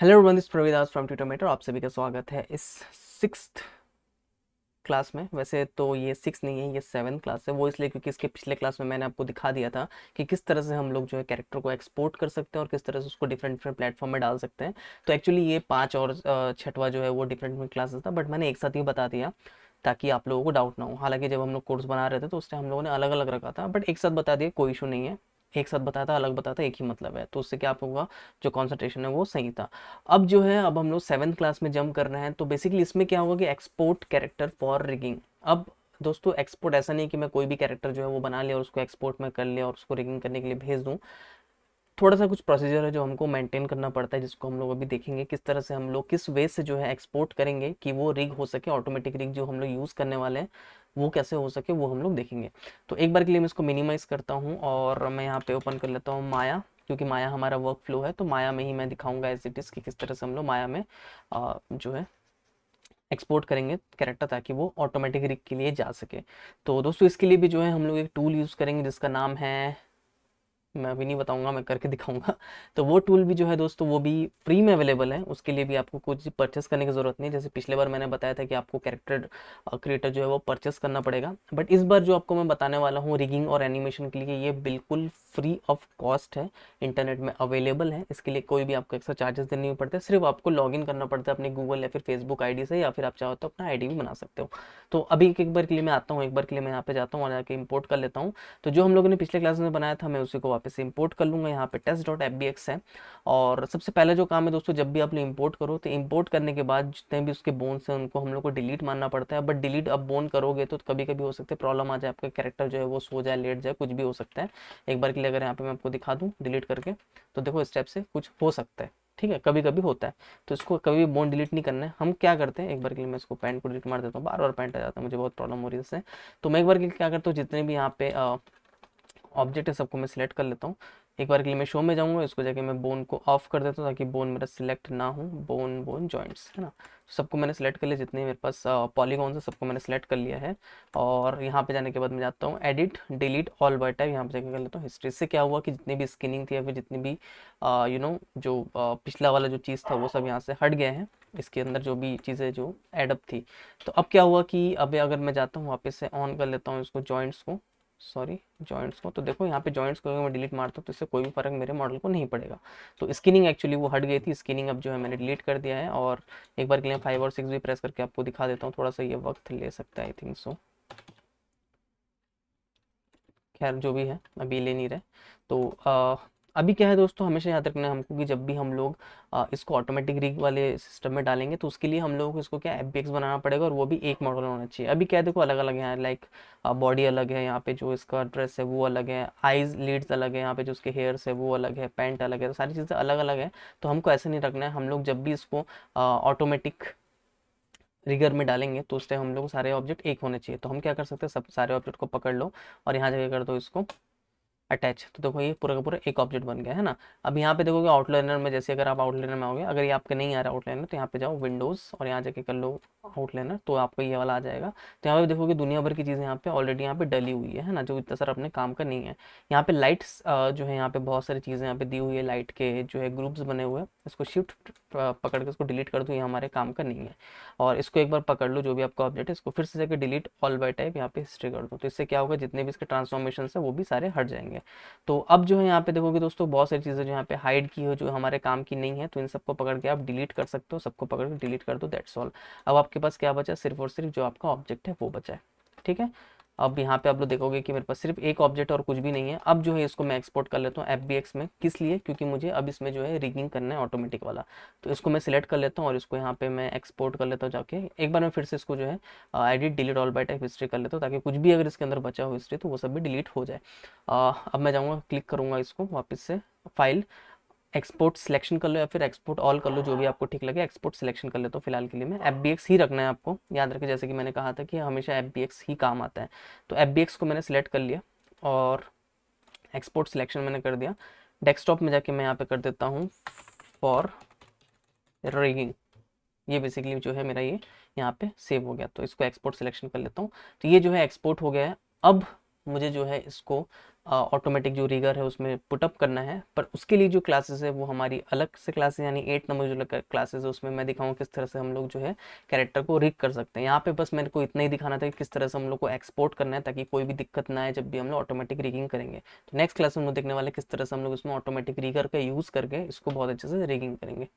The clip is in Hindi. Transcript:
hello everyone this Pravidas from Twitter मेटर आप सभी का स्वागत है इस सिक्स क्लास में वैसे तो ये सिक्स नहीं है ये सेवन क्लास है वो इसलिए क्योंकि इसके पिछले क्लास में मैंने आपको दिखा दिया था कि किस तरह से हम लोग जो है कैरेक्टर को एक्सपोर्ट कर सकते हैं और किस तरह से उसको डिफरेंट डिफरेंट प्लेटफॉर्म में डाल सकते हैं तो एक्चुअली ये पाँच और छठवा जो है वो डिफरेंट डिफरेंट क्लासेस था बट मैंने एक साथ ही बता दिया ताकि आप लोगों को डाउट ना हो हालांकि जब हम लोग कोर्स बना रहे थे तो उस टाइम हम लोगों ने अलग अलग रखा था बट एक साथ बता दिया कोई इशू नहीं है एक साथ बताया था अलग बताया था एक ही मतलब है तो उससे क्या होगा जो कॉन्सेंट्रेशन है वो सही था अब जो है अब हम लोग सेवन्थ क्लास में जम कर रहे हैं तो बेसिकली इसमें क्या होगा कि एक्सपोर्ट कैरेक्टर फॉर रिगिंग अब दोस्तों एक्सपोर्ट ऐसा नहीं कि मैं कोई भी कैरेक्टर जो है वो बना लिया और उसको एक्सपोर्ट में कर लिया और उसको रिगिंग करने के लिए भेज दूँ थोड़ा सा कुछ प्रोसीजर है जो हमको मेंटेन करना पड़ता है जिसको हम लोग अभी देखेंगे किस तरह से हम लोग किस वे से जो है एक्सपोर्ट करेंगे कि वो रिग हो सके ऑटोमेटिक रिग जो हम लोग यूज़ करने वाले हैं वो कैसे हो सके वो हम लोग देखेंगे तो एक बार के लिए मैं इसको मिनिमाइज करता हूँ और मैं यहाँ पे ओपन कर लेता हूँ माया क्योंकि माया हमारा वर्क फ्लो है तो माया में ही मैं दिखाऊंगा एज इट इज़ कि किस तरह से हम लोग माया में आ, जो है एक्सपोर्ट करेंगे कैरेक्टर ताकि वो ऑटोमेटिक रिक के लिए जा सके तो दोस्तों इसके लिए भी जो है हम लोग एक टूल यूज़ करेंगे जिसका नाम है मैं अभी नहीं बताऊंगा मैं करके दिखाऊंगा तो वो टूल भी जो है दोस्तों वो भी फ्री में अवेलेबल है उसके लिए भी आपको कुछ परचेस करने की ज़रूरत नहीं जैसे पिछले बार मैंने बताया था कि आपको कैरेक्टर क्रिएटर जो है वो परचेस करना पड़ेगा बट इस बार जो आपको मैं बताने वाला हूँ रिगिंग और एनिमेशन के लिए ये बिल्कुल फ्री ऑफ कॉस्ट है इंटरनेट में अवेलेबल है इसके लिए कोई भी आपको एक्स्ट्रा चार्जेस देने नहीं पड़ते सिर्फ आपको लॉगिन करना पड़ता है अपने गूगल या फिर फेसबुक आईडी से या फिर आप चाहो तो अपना आईडी भी बना सकते हो तो अभी एक बार के लिए मैं आता हूँ एक बार के लिए मैं यहाँ पे जाता हूँ और जाके इम्पोर्ट कर लेता हूँ तो जो हम लोगों ने पिछले क्लास में बनाया था मैं उसी को वापस पे से इंपोर्ट कर लूँगा यहाँ पे test dot F B X है और सबसे पहले जो काम है दोस्तों जब भी आप लोग इंपोर्ट करो तो इंपोर्ट करने के बाद जितने भी उसके बोन्स हैं उनको हम लोग को डिलीट मानना पड़ता है बट डिलीट अब बोन करोगे तो कभी कभी हो सकता है प्रॉब्लम आ जाए आपका कैरेक्टर जो है वो सो जाए लेट जाए कुछ भी हो सकता है एक बार के लिए अगर यहाँ पे मैं आपको दिखा दूँ डिलीट करके तो देखो इस टाइप से कुछ हो सकता है ठीक है कभी कभी होता है तो इसको कभी भी बोन डिलीट नहीं करना है हम क्या करते हैं एक बार के लिए मैं इसको पैंट को डिलीट मार देता हूँ बार बार पैंट आ जाता है मुझे बहुत प्रॉब्लम हो रही है इससे तो मैं एक बार के लिए क्या करता हूँ जितने भी यहाँ पे ऑब्जेक्ट है सबको मैं सिलेक्ट कर लेता हूँ एक बार के लिए मैं शो में जाऊँगा इसको जाके मैं बोन को ऑफ कर देता हूँ ताकि बोन मेरा सिलेक्ट ना हो बोन बोन जॉइंट्स है ना तो सबको मैंने सेलेक्ट कर लिया जितने मेरे पास पॉलीगॉन है सबको मैंने सेलेक्ट कर लिया है और यहाँ पे जाने के बाद मैं जाता हूँ edit delete all by type यहाँ पे जाके कर लेता हूँ हिस्ट्री से क्या हुआ कि जितनी भी स्किनिंग थी या फिर जितनी भी यू नो जो आ, पिछला वाला जो चीज़ था वो सब यहाँ से हट गए हैं इसके अंदर जो भी चीज़ें जो एडअप थी तो अब क्या हुआ कि अब अगर मैं जाता हूँ वापस से ऑन कर लेता हूँ इसको जॉइंट्स को सॉरी जॉइंट्स को तो देखो यहाँ पे जॉइंट्स को मैं डिलीट मारता हूँ तो इससे कोई भी फर्क मेरे मॉडल को नहीं पड़ेगा तो स्किनिंग एक्चुअली वो हट गई थी स्किनिंग अब जो है मैंने डिलीट कर दिया है और एक बार के लिए फाइव और सिक्स भी प्रेस करके आपको दिखा देता हूँ थोड़ा सा ये वक्त ले सकता है आई थिंक सो खैर जो भी है अभी ले नहीं रहे तो आ, अभी क्या है दोस्तों हमेशा याद रखना हमको कि जब भी हम लोग इसको ऑटोमेटिक रिग वाले सिस्टम में डालेंगे तो उसके लिए हम लोगों को इसको क्या एफ बनाना पड़ेगा और वो भी एक मॉडल होना चाहिए अभी क्या है देखो अलग अलग है लाइक बॉडी अलग है यहाँ पे जो इसका ड्रेस है वो अलग है आइज लीड्स अलग है यहाँ पे जो उसके हेयर्स है वो अलग है पैंट अलग है तो सारी चीज़ें अलग अलग है तो हमको ऐसे नहीं रखना है हम लोग जब भी इसको ऑटोमेटिक रिगर में डालेंगे तो उस टाइम हम लोग सारे ऑब्जेक्ट एक होने चाहिए तो हम क्या कर सकते हैं सब सारे ऑब्जेक्ट को पकड़ लो और यहाँ जगह कर दो इसको अटैच तो देखो ये पूरा का पूरा एक ऑब्जेक्ट बन गया है ना अब यहाँ पे देखोगे आउटलाइनर में जैसे अगर आप आउटलाइनर में आओगे अगर ये आपके नहीं आ रहा आउटलाइनर तो यहाँ पे जाओ विंडोज़ और यहाँ जाके कर लो आउटलाइनर तो आपको ये वाला आ जाएगा तो यहाँ पे देखोगे दुनिया भर की चीज़ें यहाँ पे ऑलरेडी यहाँ पे डली हुई है ना जो इतना सर अपने काम का नहीं है यहाँ पे लाइट्स जो है यहाँ पे बहुत सारी चीज़ें यहाँ पे दी हुई है लाइट के जो है ग्रुप्स बने हुए हैं इसको शिफ्ट पकड़ के इसको डिलीट कर दो ये हमारे काम का नहीं है और इसको एक बार पकड़ लो जो भी आपका ऑब्जेक्ट है इसको फिर से जाकर डिलीट ऑल बाई टाइप यहाँ पे हिस्ट्री कर दो तो इससे क्या होगा जितने भी इसके ट्रांसफॉर्मेशन है वो भी सारे हट जाएंगे करेंगे तो अब जो है यहाँ पे देखोगे दोस्तों बहुत सारी चीज़ें जो यहाँ पे हाइड की हो जो हमारे काम की नहीं है तो इन सबको पकड़ के आप डिलीट कर सकते हो सबको पकड़ के डिलीट कर दो दैट्स ऑल अब आपके पास क्या बचा सिर्फ और सिर्फ जो आपका ऑब्जेक्ट है वो बचा है ठीक है अब यहाँ पे आप लोग देखोगे कि मेरे पास सिर्फ एक ऑब्जेक्ट और कुछ भी नहीं है अब जो है इसको मैं एक्सपोर्ट कर लेता हूँ एफ में किस लिए क्योंकि मुझे अब इसमें जो है रिगिंग करना है ऑटोमेटिक वाला तो इसको मैं सिलेक्ट कर लेता हूँ और इसको यहाँ पे मैं एक्सपोर्ट कर लेता हूँ जाके एक बार मैं फिर से इसको जो है edit delete all by type history कर लेता हूँ ताकि कुछ भी अगर इसके अंदर बचा हो हिस्ट्री तो वो सब भी डिलीट हो जाए आ, अब मैं जाऊँगा क्लिक करूँगा इसको वापस से फाइल एक्सपोर्ट सिलेक्शन कर लो या फिर एक्सपोर्ट ऑल कर लो जो भी आपको ठीक लगे एक्सपोर्ट सिलेक्शन कर ले तो फिलहाल के लिए मैं एफ ही रखना है आपको याद रखें जैसे कि मैंने कहा था कि हमेशा एफ ही काम आता है तो एफ को मैंने सेलेक्ट कर लिया और एक्सपोर्ट सिलेक्शन मैंने कर दिया डेस्कटॉप में जाके मैं यहाँ पे कर देता हूँ फॉर रेगिंग ये बेसिकली जो है मेरा ये यहाँ पे सेव हो गया तो इसको एक्सपोर्ट सिलेक्शन कर लेता हूँ तो ये जो है एक्सपोर्ट हो गया है अब मुझे जो है इसको ऑटोमेटिक जो रीगर है उसमें पुटअप करना है पर उसके लिए जो क्लासेस है वो हमारी अलग से क्लासेस यानी एट नंबर जो क्लासेस है उसमें मैं दिखाऊँ किस तरह से हम लोग जो है कैरेक्टर को रिक कर सकते हैं यहाँ पे बस मेरे को इतना ही दिखाना था कि किस तरह से हम लोग को एक्सपोर्ट करना है ताकि कोई भी दिक्कत ना आए जब भी हम लोग ऑटोमेटिक रिगिंग करेंगे तो नेक्स्ट क्लास में हम लोग देखने वाले किस तरह से हम लोग इसमें ऑटोमेटिक रीगर का यूज़ करके इसको बहुत अच्छे से रिगिंग करेंगे